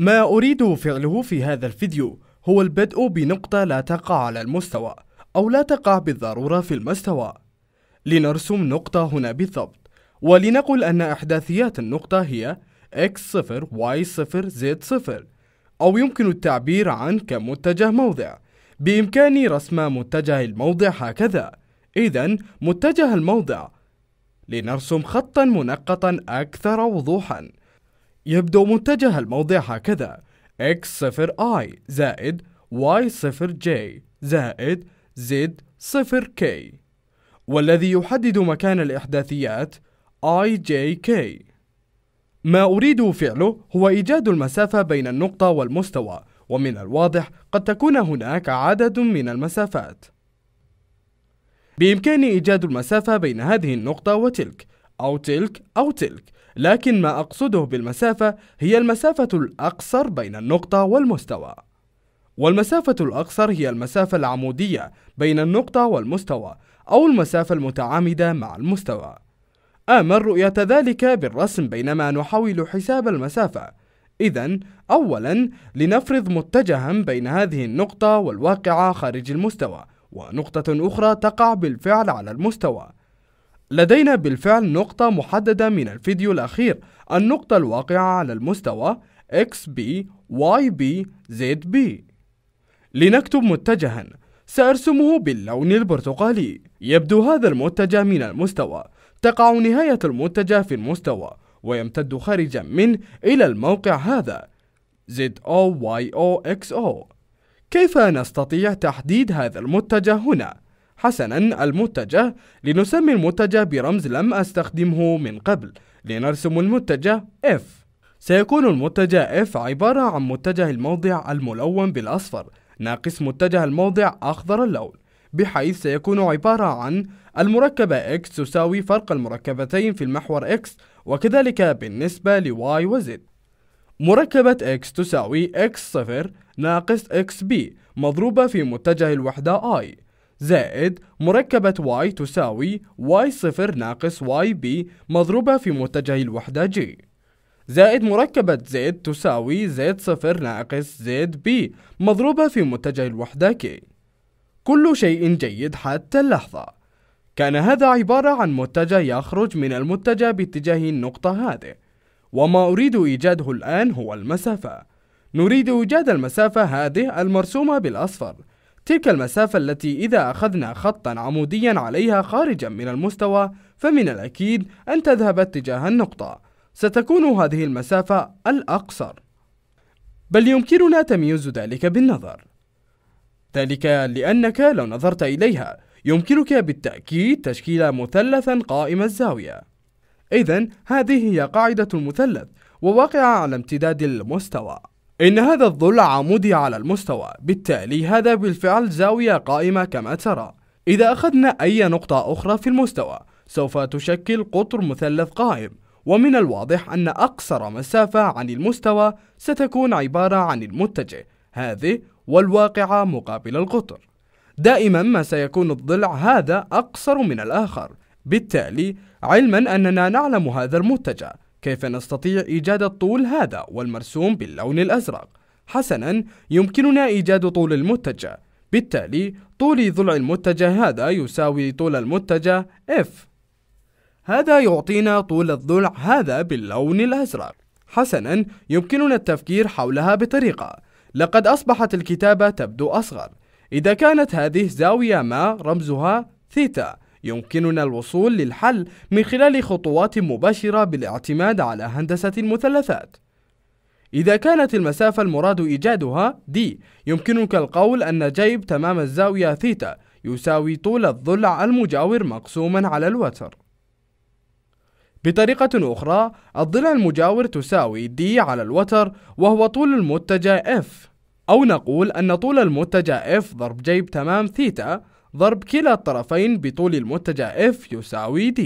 ما أريد فعله في هذا الفيديو هو البدء بنقطة لا تقع على المستوى أو لا تقع بالضرورة في المستوى لنرسم نقطة هنا بالضبط ولنقل أن إحداثيات النقطة هي x0, y0, z0 أو يمكن التعبير عن كمتجه موضع بإمكاني رسم متجه الموضع هكذا إذا متجه الموضع لنرسم خطا منقطا أكثر وضوحا يبدو متجه الموضع هكذا x صفر i زائد y صفر j زائد z صفر k والذي يحدد مكان الإحداثيات i j k ما أريد فعله هو إيجاد المسافة بين النقطة والمستوى ومن الواضح قد تكون هناك عدد من المسافات بإمكاني إيجاد المسافة بين هذه النقطة وتلك أو تلك أو تلك لكن ما أقصده بالمسافة هي المسافة الأقصر بين النقطة والمستوى والمسافة الأقصر هي المسافة العمودية بين النقطة والمستوى أو المسافة المتعامدة مع المستوى آمل رؤية ذلك بالرسم بينما نحاول حساب المسافة إذا أولا لنفرض متجها بين هذه النقطة والواقعة خارج المستوى ونقطة أخرى تقع بالفعل على المستوى لدينا بالفعل نقطة محددة من الفيديو الأخير النقطة الواقعة على المستوى XB, YB, ZB لنكتب متجها سأرسمه باللون البرتقالي يبدو هذا المتجه من المستوى تقع نهاية المتجه في المستوى ويمتد خارجا منه إلى الموقع هذا ZOYOXO كيف نستطيع تحديد هذا المتجه هنا؟ حسنا المتجه لنسمي المتجه برمز لم أستخدمه من قبل لنرسم المتجه F سيكون المتجه F عبارة عن متجه الموضع الملون بالأصفر ناقص متجه الموضع أخضر اللون بحيث سيكون عبارة عن المركبة x تساوي فرق المركبتين في المحور x وكذلك بالنسبة ل y و z مركبة x تساوي x 0 ناقص xb مضروبة في متجه الوحدة i زائد مركبة y تساوي y 0 ناقص yb مضروبة في متجه الوحدة g زائد مركبة z تساوي z 0 ناقص zb مضروبة في متجه الوحدة k كل شيء جيد حتى اللحظة كان هذا عبارة عن متجه يخرج من المتجه باتجاه النقطة هذه وما أريد إيجاده الآن هو المسافة نريد إيجاد المسافة هذه المرسومة بالأصفر تلك المسافة التي إذا أخذنا خطا عموديا عليها خارجا من المستوى فمن الأكيد أن تذهب اتجاه النقطة ستكون هذه المسافة الأقصر بل يمكننا تمييز ذلك بالنظر ذلك لأنك لو نظرت إليها يمكنك بالتأكيد تشكيل مثلثا قائم الزاوية إذن هذه هي قاعدة المثلث وواقعة على امتداد المستوى إن هذا الظل عمودي على المستوى بالتالي هذا بالفعل زاوية قائمة كما ترى إذا أخذنا أي نقطة أخرى في المستوى سوف تشكل قطر مثلث قائم ومن الواضح أن أقصر مسافة عن المستوى ستكون عبارة عن المتجه هذه والواقعة مقابل القطر دائما ما سيكون الضلع هذا أقصر من الآخر بالتالي علما أننا نعلم هذا المتجه كيف نستطيع إيجاد الطول هذا والمرسوم باللون الأزرق؟ حسنا يمكننا إيجاد طول المتجه بالتالي طول ضلع المتجه هذا يساوي طول المتجه F هذا يعطينا طول الضلع هذا باللون الأزرق حسنا يمكننا التفكير حولها بطريقة لقد أصبحت الكتابة تبدو أصغر إذا كانت هذه زاوية ما رمزها ثيتا يمكننا الوصول للحل من خلال خطوات مباشرة بالاعتماد على هندسة المثلثات إذا كانت المسافة المراد إيجادها d يمكنك القول أن جيب تمام الزاوية ثيتا يساوي طول الضلع المجاور مقسوما على الوتر بطريقة أخرى الضلع المجاور تساوي d على الوتر وهو طول المتجه f أو نقول أن طول المتجه f ضرب جيب تمام ثيتا ضرب كلا الطرفين بطول المتجه F يساوي D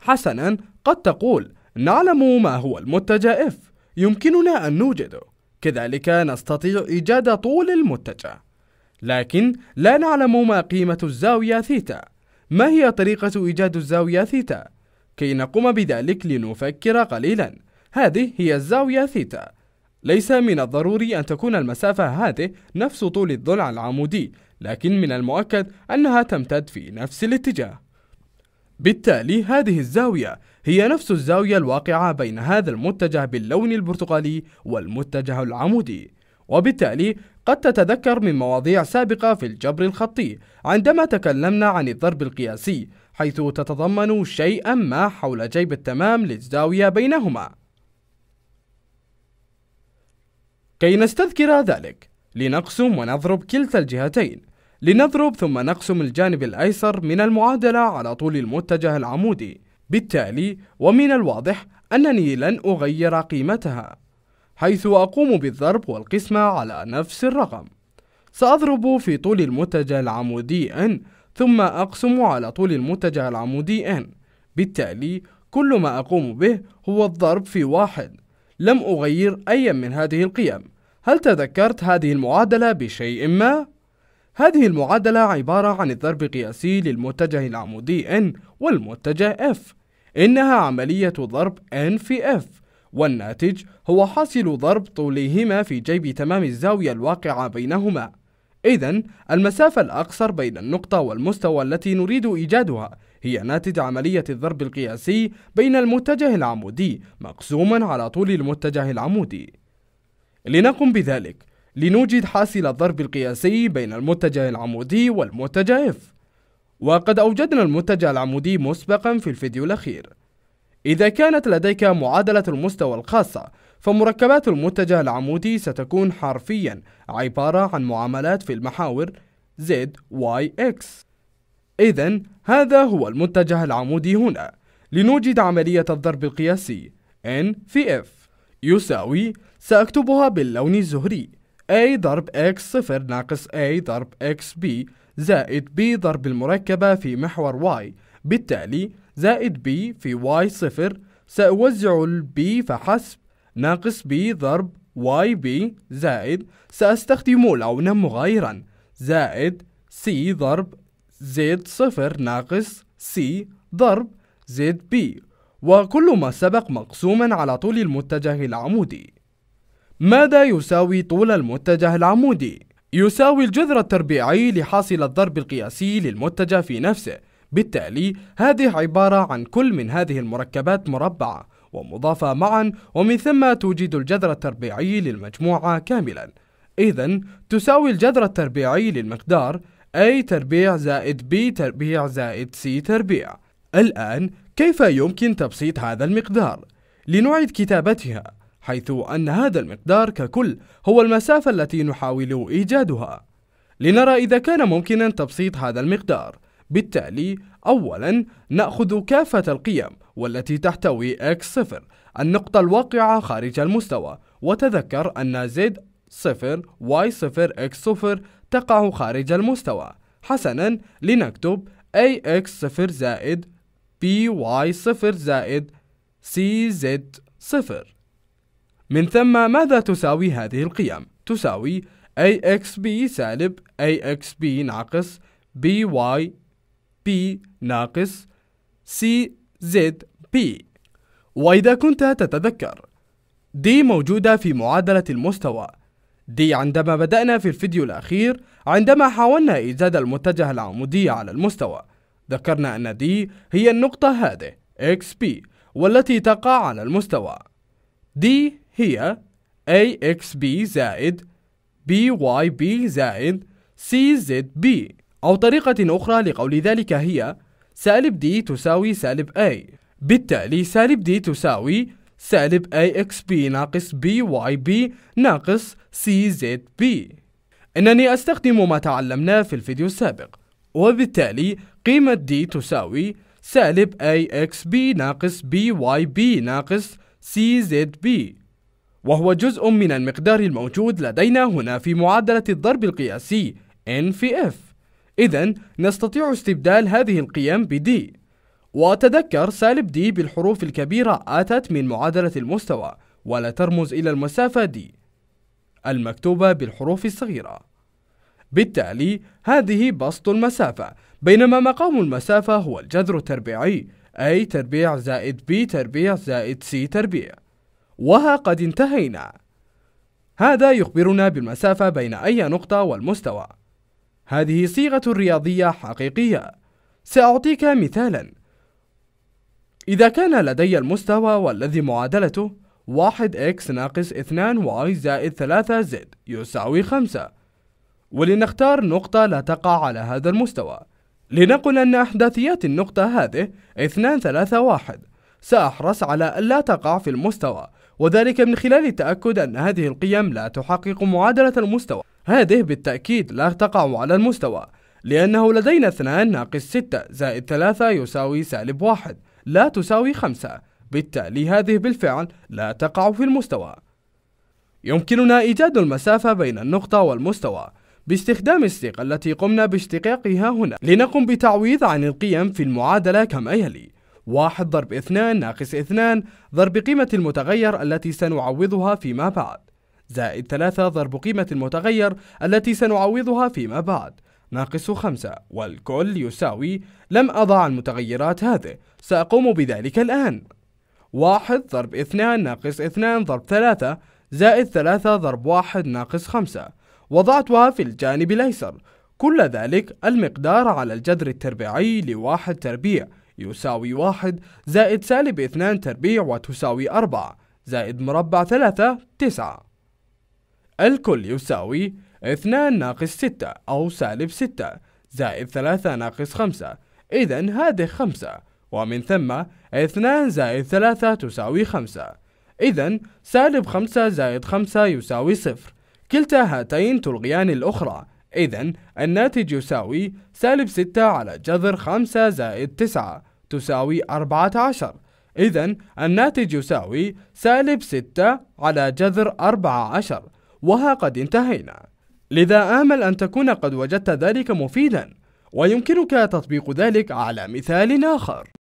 حسنا قد تقول نعلم ما هو المتجه F يمكننا أن نوجده كذلك نستطيع إيجاد طول المتجه لكن لا نعلم ما قيمة الزاوية ثيتا ما هي طريقة إيجاد الزاوية ثيتا؟ كي نقوم بذلك لنفكر قليلا هذه هي الزاوية ثيتا ليس من الضروري أن تكون المسافة هذه نفس طول الضلع العمودي لكن من المؤكد أنها تمتد في نفس الاتجاه بالتالي هذه الزاوية هي نفس الزاوية الواقعة بين هذا المتجه باللون البرتقالي والمتجه العمودي وبالتالي قد تتذكر من مواضيع سابقة في الجبر الخطي عندما تكلمنا عن الضرب القياسي حيث تتضمن شيئا ما حول جيب التمام للزاوية بينهما كي نستذكر ذلك لنقسم ونضرب كلتا الجهتين لنضرب ثم نقسم الجانب الأيسر من المعادلة على طول المتجه العمودي بالتالي ومن الواضح أنني لن أغير قيمتها حيث أقوم بالضرب والقسمة على نفس الرقم سأضرب في طول المتجه العمودي n ثم أقسم على طول المتجه العمودي n بالتالي كل ما أقوم به هو الضرب في واحد لم أغير أي من هذه القيم هل تذكرت هذه المعادلة بشيء ما؟ هذه المعادلة عبارة عن الضرب القياسي للمتجه العمودي N والمتجه F إنها عملية ضرب N في F والناتج هو حاصل ضرب طولهما في جيب تمام الزاوية الواقعة بينهما إذن المسافة الأقصر بين النقطة والمستوى التي نريد إيجادها هي ناتج عملية الضرب القياسي بين المتجه العمودي مقسوما على طول المتجه العمودي لنقم بذلك لنوجد حاصل الضرب القياسي بين المتجه العمودي والمتجه F وقد أوجدنا المتجه العمودي مسبقا في الفيديو الأخير إذا كانت لديك معادلة المستوى الخاصة فمركبات المتجه العمودي ستكون حرفيا عبارة عن معاملات في المحاور Z, Y, X إذا هذا هو المتجه العمودي هنا لنوجد عملية الضرب القياسي N في F يساوي سأكتبها باللون الزهري A ضرب X صفر ناقص A ضرب X B زائد B ضرب المركبة في محور Y بالتالي زائد B في Y صفر سأوزع ال B فحسب ناقص B ضرب Y B زائد سأستخدم لونا مغايرا زائد C ضرب زد صفر ناقص سي ضرب زد بي وكل ما سبق مقسوما على طول المتجه العمودي ماذا يساوي طول المتجه العمودي؟ يساوي الجذر التربيعي لحاصل الضرب القياسي للمتجه في نفسه بالتالي هذه عبارة عن كل من هذه المركبات مربعة ومضافة معا ومن ثم توجد الجذر التربيعي للمجموعة كاملا إذن تساوي الجذر التربيعي للمقدار A تربيع زائد B تربيع زائد C تربيع الآن كيف يمكن تبسيط هذا المقدار؟ لنعيد كتابتها حيث أن هذا المقدار ككل هو المسافة التي نحاول إيجادها لنرى إذا كان ممكنا تبسيط هذا المقدار بالتالي أولا نأخذ كافة القيم والتي تحتوي x0 النقطة الواقعة خارج المستوى وتذكر أن z0 y0 x0 تقع خارج المستوى حسنا لنكتب AX0 زائد BY0 زائد CZ0 من ثم ماذا تساوي هذه القيم؟ تساوي AXB سالب AXB ناقص BYB ناقص CZB وإذا كنت تتذكر D موجودة في معادلة المستوى دي عندما بدأنا في الفيديو الأخير عندما حاولنا إيجاد المتجه العمودي على المستوى ذكرنا أن دي هي النقطة هذه XP والتي تقع على المستوى دي هي AXB زائد BYB زائد CZB أو طريقة أخرى لقول ذلك هي سالب D تساوي سالب A بالتالي سالب D تساوي سالب AXB ناقص BYB ناقص CZB إنني أستخدم ما تعلمناه في الفيديو السابق وبالتالي قيمة d تساوي سالب AXB b ناقص BYB b ناقص CZB b وهو جزء من المقدار الموجود لدينا هنا في معادلة الضرب القياسي n في f إذا نستطيع استبدال هذه القيم ب d وتذكر سالب دي بالحروف الكبيرة أتت من معادلة المستوى ولا ترمز إلى المسافة دي المكتوبة بالحروف الصغيرة بالتالي هذه بسط المسافة بينما مقام المسافة هو الجذر التربيعي أي تربيع زائد B تربيع زائد C تربيع وها قد انتهينا هذا يخبرنا بالمسافة بين أي نقطة والمستوى هذه صيغة رياضية حقيقية سأعطيك مثالاً إذا كان لدي المستوى والذي معادلته 1x ناقص 2y زائد 3z يساوي 5 ولنختار نقطة لا تقع على هذا المستوى لنقل أن أحداثيات النقطة هذه 2 3 1 سأحرص على ألا تقع في المستوى وذلك من خلال التأكد أن هذه القيم لا تحقق معادلة المستوى هذه بالتأكيد لا تقع على المستوى لأنه لدينا 2 ناقص 6 زائد 3 يساوي سالب 1 لا تساوي خمسة بالتالي هذه بالفعل لا تقع في المستوى يمكننا إيجاد المسافة بين النقطة والمستوى باستخدام الصيغة التي قمنا باشتقاقها هنا لنقم بتعويض عن القيم في المعادلة كما يلي 1 ضرب 2 ناقص 2 ضرب قيمة المتغير التي سنعوضها فيما بعد زائد 3 ضرب قيمة المتغير التي سنعوضها فيما بعد ناقص خمسة والكل يساوي لم أضع المتغيرات هذه سأقوم بذلك الآن واحد ضرب اثنان ناقص اثنان ضرب ثلاثة زائد ثلاثة ضرب واحد ناقص خمسة وضعتها في الجانب الأيسر كل ذلك المقدار على الجذر التربيعي لواحد تربيع يساوي واحد زائد سالب اثنان تربيع وتساوي أربعة زائد مربع ثلاثة تسعة الكل يساوي 2 ناقص 6 أو سالب 6 زائد 3 ناقص 5 إذا هذه 5 ومن ثم 2 زائد 3 تساوي 5 إذا سالب 5 زائد 5 يساوي 0 كلتا هاتين تلغيان الأخرى إذا الناتج يساوي سالب 6 على جذر 5 زائد 9 تساوي 14 إذا الناتج يساوي سالب 6 على جذر 14 وها قد انتهينا لذا آمل أن تكون قد وجدت ذلك مفيدا ويمكنك تطبيق ذلك على مثال آخر